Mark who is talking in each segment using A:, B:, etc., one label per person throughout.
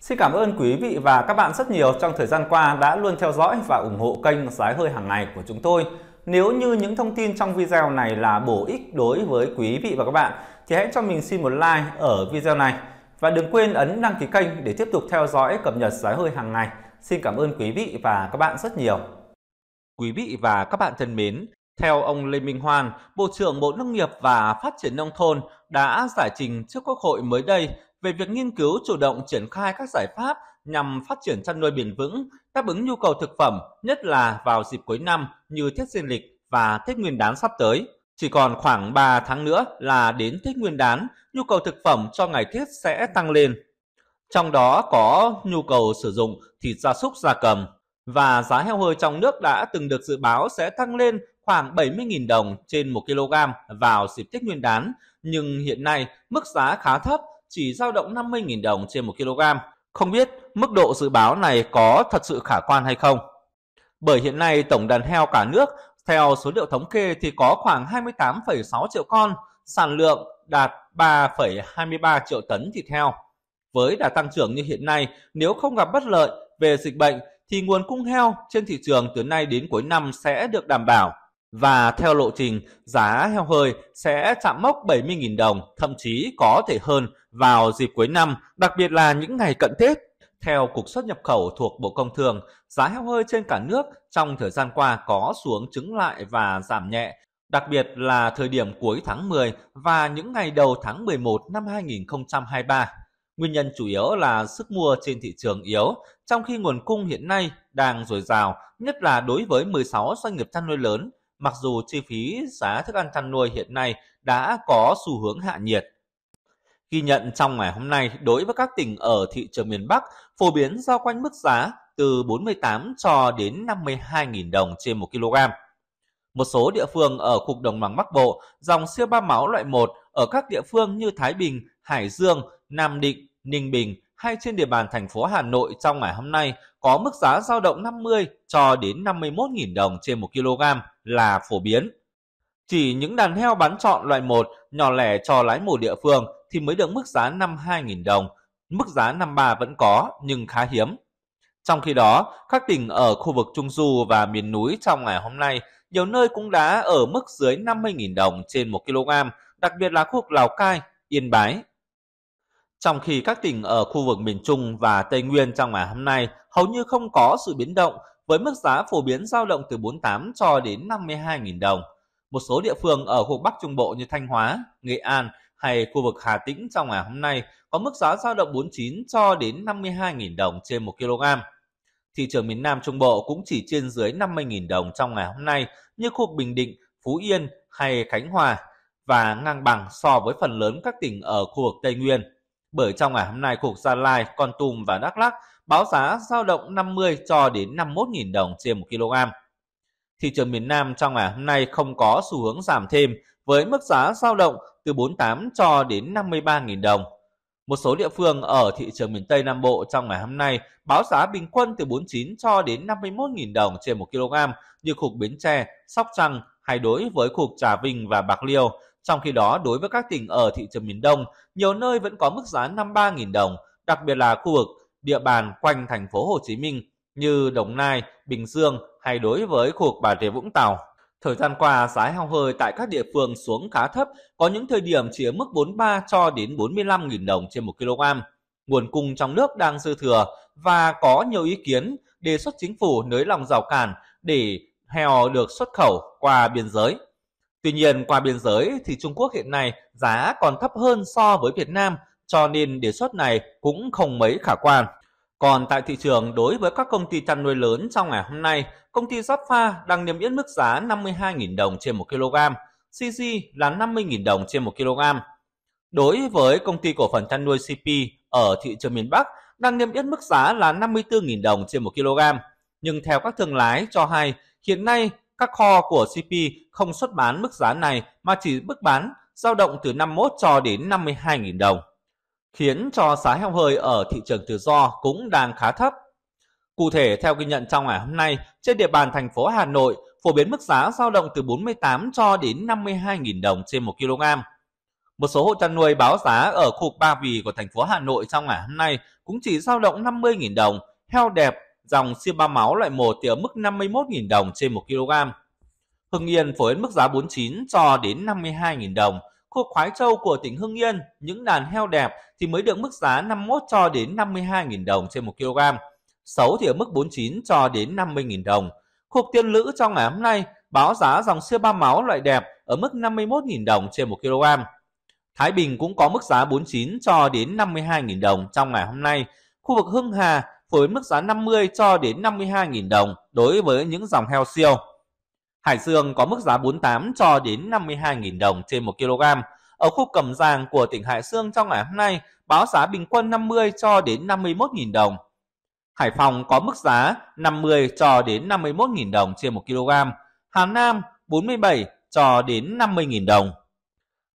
A: Xin cảm ơn quý vị và các bạn rất nhiều trong thời gian qua đã luôn theo dõi và ủng hộ kênh Giá hơi hàng ngày của chúng tôi. Nếu như những thông tin trong video này là bổ ích đối với quý vị và các bạn thì hãy cho mình xin một like ở video này và đừng quên ấn đăng ký kênh để tiếp tục theo dõi cập nhật giá hơi hàng ngày. Xin cảm ơn quý vị và các bạn rất nhiều. Quý vị và các bạn thân mến, theo ông Lê Minh Hoan, Bộ trưởng Bộ Nông nghiệp và Phát triển Nông thôn đã giải trình trước Quốc hội mới đây về việc nghiên cứu chủ động triển khai các giải pháp nhằm phát triển chăn nuôi bền vững, đáp ứng nhu cầu thực phẩm, nhất là vào dịp cuối năm như Tết Dương lịch và Tết Nguyên đán sắp tới. Chỉ còn khoảng 3 tháng nữa là đến Tết Nguyên đán, nhu cầu thực phẩm cho ngày Tết sẽ tăng lên. Trong đó có nhu cầu sử dụng thịt gia súc gia cầm và giá heo hơi trong nước đã từng được dự báo sẽ tăng lên khoảng 70.000 đồng trên 1 kg vào dịp Tết Nguyên đán, nhưng hiện nay mức giá khá thấp chỉ dao động 50.000 đồng trên 1 kg. Không biết mức độ dự báo này có thật sự khả quan hay không? Bởi hiện nay tổng đàn heo cả nước theo số liệu thống kê thì có khoảng 28,6 triệu con, sản lượng đạt 3,23 triệu tấn thịt heo. Với đà tăng trưởng như hiện nay, nếu không gặp bất lợi về dịch bệnh thì nguồn cung heo trên thị trường từ nay đến cuối năm sẽ được đảm bảo và theo lộ trình giá heo hơi sẽ chạm mốc 70.000 đồng, thậm chí có thể hơn vào dịp cuối năm, đặc biệt là những ngày cận Tết. Theo Cục xuất nhập khẩu thuộc Bộ Công Thương, giá heo hơi trên cả nước trong thời gian qua có xuống chứng lại và giảm nhẹ, đặc biệt là thời điểm cuối tháng 10 và những ngày đầu tháng 11 năm 2023. Nguyên nhân chủ yếu là sức mua trên thị trường yếu, trong khi nguồn cung hiện nay đang dồi dào, nhất là đối với 16 doanh nghiệp chăn nuôi lớn, mặc dù chi phí giá thức ăn chăn nuôi hiện nay đã có xu hướng hạ nhiệt. Ghi nhận trong ngày hôm nay, đối với các tỉnh ở thị trường miền Bắc, phổ biến giao quanh mức giá từ 48 cho đến 52.000 đồng trên 1 kg. Một số địa phương ở khu đồng bằng Bắc Bộ, dòng siêu ba máu loại 1 ở các địa phương như Thái Bình, Hải Dương, Nam Định, Ninh Bình hay trên địa bàn thành phố Hà Nội trong ngày hôm nay có mức giá giao động 50 cho đến 51.000 đồng trên 1 kg là phổ biến. Chỉ những đàn heo bán chọn loại 1 nhỏ lẻ cho lái mổ địa phương thì mới được mức giá 52.000 đồng. Mức giá 53 vẫn có nhưng khá hiếm. Trong khi đó, các tỉnh ở khu vực Trung Du và miền núi trong ngày hôm nay, nhiều nơi cũng đã ở mức dưới 50.000 đồng trên 1 kg, đặc biệt là khu vực Lào Cai, Yên Bái. Trong khi các tỉnh ở khu vực miền Trung và Tây Nguyên trong ngày hôm nay hầu như không có sự biến động với mức giá phổ biến giao động từ 48 cho đến 52.000 đồng. Một số địa phương ở khu Bắc Trung Bộ như Thanh Hóa, Nghệ An hay khu vực Hà Tĩnh trong ngày hôm nay có mức giá dao động 49 cho đến 52.000 đồng trên 1 kg. Thị trường miền Nam Trung Bộ cũng chỉ trên dưới 50.000 đồng trong ngày hôm nay như khu Bình Định, Phú Yên hay Khánh Hòa và ngang bằng so với phần lớn các tỉnh ở khu vực Tây Nguyên. Bởi trong ngày hôm nay, khu vực Gia Lai, Con Tum và Đắk Lắk báo giá dao động 50 cho đến 51.000 đồng trên 1 kg. Thị trường miền Nam trong ngày hôm nay không có xu hướng giảm thêm với mức giá dao động từ 48 cho đến 53.000 đồng. Một số địa phương ở thị trường miền Tây Nam Bộ trong ngày hôm nay báo giá bình quân từ 49 cho đến 51.000 đồng trên 1 kg như khu Bến Tre, Sóc Trăng hay đối với khu Trà Vinh và Bạc Liêu. Trong khi đó, đối với các tỉnh ở thị trường miền Đông, nhiều nơi vẫn có mức giá 53.000 đồng, đặc biệt là khu vực địa bàn quanh thành phố Hồ Chí Minh như Đồng Nai, Bình Dương hay đối với khu vực Bà Rịa Vũng Tàu. Thời gian qua, giá heo hơi tại các địa phương xuống khá thấp, có những thời điểm chỉ ở mức 43 cho đến 45.000 đồng trên 1 kg. Nguồn cung trong nước đang dư thừa và có nhiều ý kiến đề xuất chính phủ nới lòng rào cản để heo được xuất khẩu qua biên giới. Tuy nhiên, qua biên giới thì Trung Quốc hiện nay giá còn thấp hơn so với Việt Nam, cho nên đề xuất này cũng không mấy khả quan. Còn tại thị trường, đối với các công ty chăn nuôi lớn trong ngày hôm nay, công ty Zapfa đang niêm yết mức giá 52.000 đồng trên 1 kg, CG là 50.000 đồng trên 1 kg. Đối với công ty cổ phần chăn nuôi CP ở thị trường miền Bắc, đang niêm yết mức giá là 54.000 đồng trên 1 kg. Nhưng theo các thương lái cho hay, hiện nay các kho của CP không xuất bán mức giá này mà chỉ mức bán giao động từ 51 cho đến 52.000 đồng khiến cho giá heo hơi ở thị trường tự do cũng đang khá thấp. Cụ thể, theo ghi nhận trong ngày hôm nay, trên địa bàn thành phố Hà Nội, phổ biến mức giá dao động từ 48 cho đến 52.000 đồng trên 1 kg. Một số hộ chăn nuôi báo giá ở khu vực Ba Vì của thành phố Hà Nội trong ngày hôm nay cũng chỉ dao động 50.000 đồng, heo đẹp dòng siêu ba máu loại 1 thì ở mức 51.000 đồng trên 1 kg. Hưng Yên phổ biến mức giá 49 cho đến 52.000 đồng, Khu khoái châu của tỉnh Hưng Yên, những đàn heo đẹp thì mới được mức giá 51 cho đến 52.000 đồng trên 1 kg, xấu thì ở mức 49 cho đến 50.000 đồng. Khu tiên lữ trong ngày hôm nay báo giá dòng siêu ba máu loại đẹp ở mức 51.000 đồng trên 1 kg. Thái Bình cũng có mức giá 49 cho đến 52.000 đồng trong ngày hôm nay. Khu vực Hưng Hà với mức giá 50 cho đến 52.000 đồng đối với những dòng heo siêu. Hải Dương có mức giá 48 cho đến 52.000 đồng trên 1 kg. Ở khu Cẩm Giàng của tỉnh Hải Dương trong ngày hôm nay, báo giá bình quân 50 cho đến 51.000 đồng. Hải Phòng có mức giá 50 cho đến 51.000 đồng trên 1 kg. Hà Nam 47 cho đến 50.000 đồng.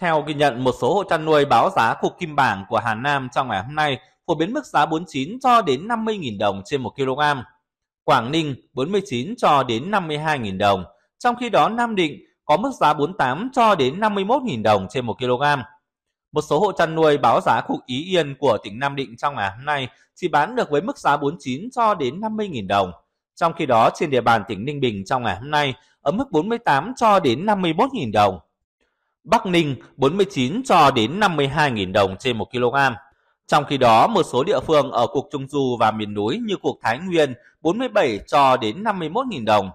A: Theo ghi nhận, một số hộ chăn nuôi báo giá cục kim bảng của Hà Nam trong ngày hôm nay phổ biến mức giá 49 cho đến 50.000 đồng trên 1 kg. Quảng Ninh 49 cho đến 52.000 đồng. Trong khi đó Nam Định có mức giá 48 cho đến 51.000 đồng trên 1 kg. Một số hộ chăn nuôi báo giá cục Ý Yên của tỉnh Nam Định trong ngày hôm nay chỉ bán được với mức giá 49 cho đến 50.000 đồng. Trong khi đó, trên địa bàn tỉnh Ninh Bình trong ngày hôm nay ở mức 48 cho đến 51.000 đồng. Bắc Ninh 49 cho đến 52.000 đồng trên 1 kg. Trong khi đó, một số địa phương ở cục Trung Du và miền núi như cục Thái Nguyên 47 cho đến 51.000 đồng.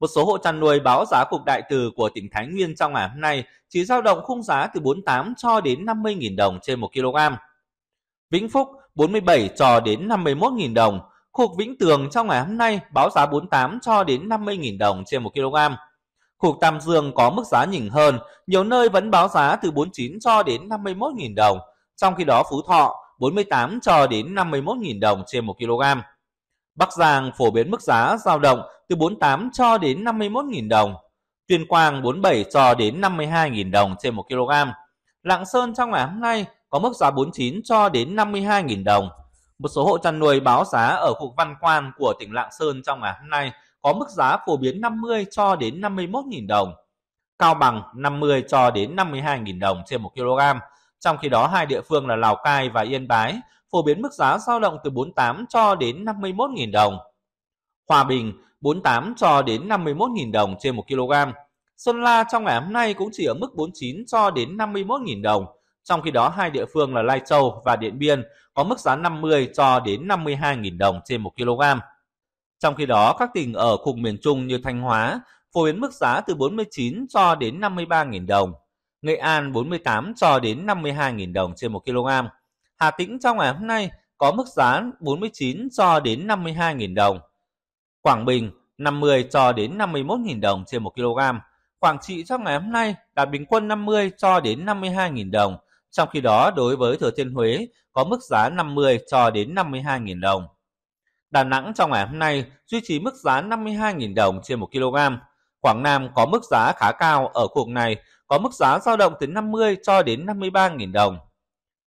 A: Một số hộ chăn nuôi báo giá cục đại từ của tỉnh Thái Nguyên trong ngày hôm nay chỉ dao động khung giá từ 48 cho đến 50.000 đồng trên 1 kg. Vĩnh Phúc 47 cho đến 51.000 đồng. Khu Vĩnh Tường trong ngày hôm nay báo giá 48 cho đến 50.000 đồng trên 1 kg. Khu Tam Dương có mức giá nhỉnh hơn, nhiều nơi vẫn báo giá từ 49 cho đến 51.000 đồng. Trong khi đó Phú Thọ 48 cho đến 51.000 đồng trên 1 kg. Bắc Giang phổ biến mức giá giao động từ 48 cho đến 51.000 đồng. Tuyên Quang 47 cho đến 52.000 đồng trên 1 kg. Lạng Sơn trong ngày hôm nay có mức giá 49 cho đến 52.000 đồng. Một số hộ chăn nuôi báo giá ở khu Văn Quan của tỉnh Lạng Sơn trong ngày hôm nay có mức giá phổ biến 50 cho đến 51.000 đồng. Cao Bằng 50 cho đến 52.000 đồng trên 1 kg. Trong khi đó hai địa phương là Lào Cai và Yên Bái phổ biến mức giá dao động từ 48 cho đến 51.000 đồng. Hòa Bình 48 cho đến 51.000 đồng trên 1 kg. Sơn La trong ngày hôm nay cũng chỉ ở mức 49 cho đến 51.000 đồng. Trong khi đó hai địa phương là Lai Châu và Điện Biên có mức giá 50 cho đến 52.000 đồng trên 1 kg. Trong khi đó các tỉnh ở khu miền Trung như Thanh Hóa phổ biến mức giá từ 49 cho đến 53.000 đồng. Nghệ An 48 cho đến 52.000 đồng trên 1 kg. Hà Tĩnh trong ngày hôm nay có mức giá 49 cho đến 52.000 đồng. Quảng Bình 50 cho đến 51.000 đồng trên 1 kg. Quảng Trị trong ngày hôm nay đạt bình quân 50 cho đến 52.000 đồng. Trong khi đó đối với Thừa Thiên Huế có mức giá 50 cho đến 52.000 đồng. Đà Nẵng trong ngày hôm nay duy trì mức giá 52.000 đồng trên 1 kg. Quảng Nam có mức giá khá cao ở khu vực này, có mức giá dao động từ 50 cho đến 53.000 đồng.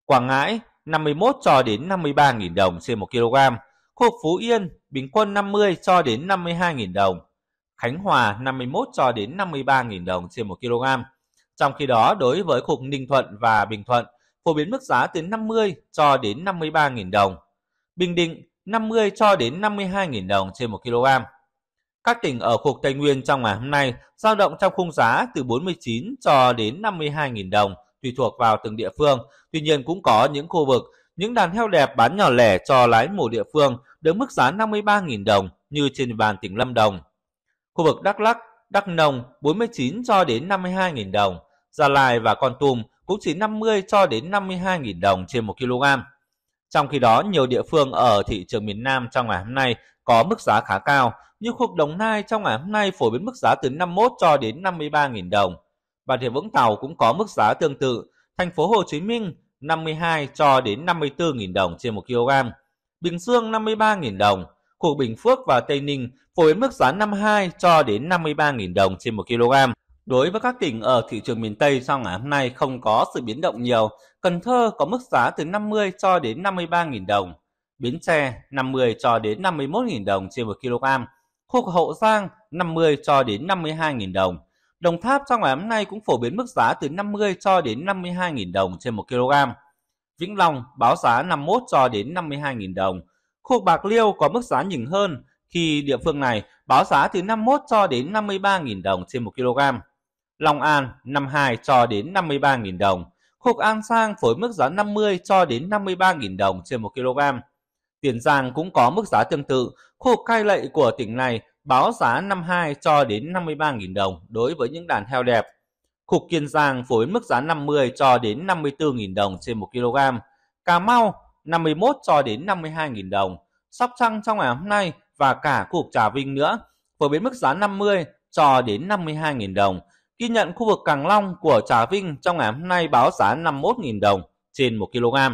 A: Quảng Ngãi 51 cho đến 53.000 đồng trên 1 kg. Khu vực Phú Yên bình quân 50 cho đến 52.000 đồng. Khánh Hòa 51 cho đến 53.000 đồng trên 1 kg. Trong khi đó, đối với khu vực Ninh Thuận và Bình Thuận, phổ biến mức giá từ 50 cho đến 53.000 đồng. Bình Định 50 cho đến 52.000 đồng trên 1 kg. Các tỉnh ở khu vực Tây Nguyên trong ngày hôm nay giao động trong khung giá từ 49 cho đến 52.000 đồng – tùy thuộc vào từng địa phương. Tuy nhiên cũng có những khu vực, những đàn heo đẹp bán nhỏ lẻ cho lái mổ địa phương được mức giá 53.000 đồng như trên địa bàn tỉnh Lâm Đồng. Khu vực Đắk Lắk, Đắk Nông 49 cho đến 52.000 đồng, Gia Lai và Con Tum cũng chỉ 50 cho đến 52.000 đồng trên 1 kg. Trong khi đó, nhiều địa phương ở thị trường miền Nam trong ngày hôm nay có mức giá khá cao, như khu vực Đồng Nai trong ngày hôm nay phổ biến mức giá từ 51 cho đến 53.000 đồng. Bà Rịa Vũng Tàu cũng có mức giá tương tự, thành phố Hồ Chí Minh 52 cho đến 54.000 đồng trên 1 kg, Bình Dương 53.000 đồng, khu Bình Phước và Tây Ninh phổ biến mức giá 52 cho đến 53.000 đồng trên 1 kg. Đối với các tỉnh ở thị trường miền Tây trong ngày hôm nay không có sự biến động nhiều, Cần Thơ có mức giá từ 50 cho đến 53.000 đồng, Bến Tre 50 cho đến 51.000 đồng trên 1 kg, khu Hậu Giang 50 cho đến 52.000 đồng, Đồng Tháp trong ngày hôm nay cũng phổ biến mức giá từ 50 cho đến 52.000 đồng trên 1 kg. Vĩnh Long báo giá 51 cho đến 52.000 đồng. Khu vực Bạc Liêu có mức giá nhỉnh hơn khi địa phương này báo giá từ 51 cho đến 53.000 đồng trên 1 kg. Long An 52 cho đến 53.000 đồng. Khu vực An Sang phối mức giá 50 cho đến 53.000 đồng trên 1 kg. Tiền Giang cũng có mức giá tương tự. Khu vực cai Lậy của tỉnh này báo giá 52 cho đến 53.000 đồng đối với những đàn heo đẹp. Cục Kiên Giang phối mức giá 50 cho đến 54.000 đồng trên 1 kg. Cà Mau 51 cho đến 52.000 đồng. Sóc Trăng trong ngày hôm nay và cả cục Trà Vinh nữa phổ biến mức giá 50 cho đến 52.000 đồng. Ghi nhận khu vực Càng Long của Trà Vinh trong ngày hôm nay báo giá 51.000 đồng trên 1 kg.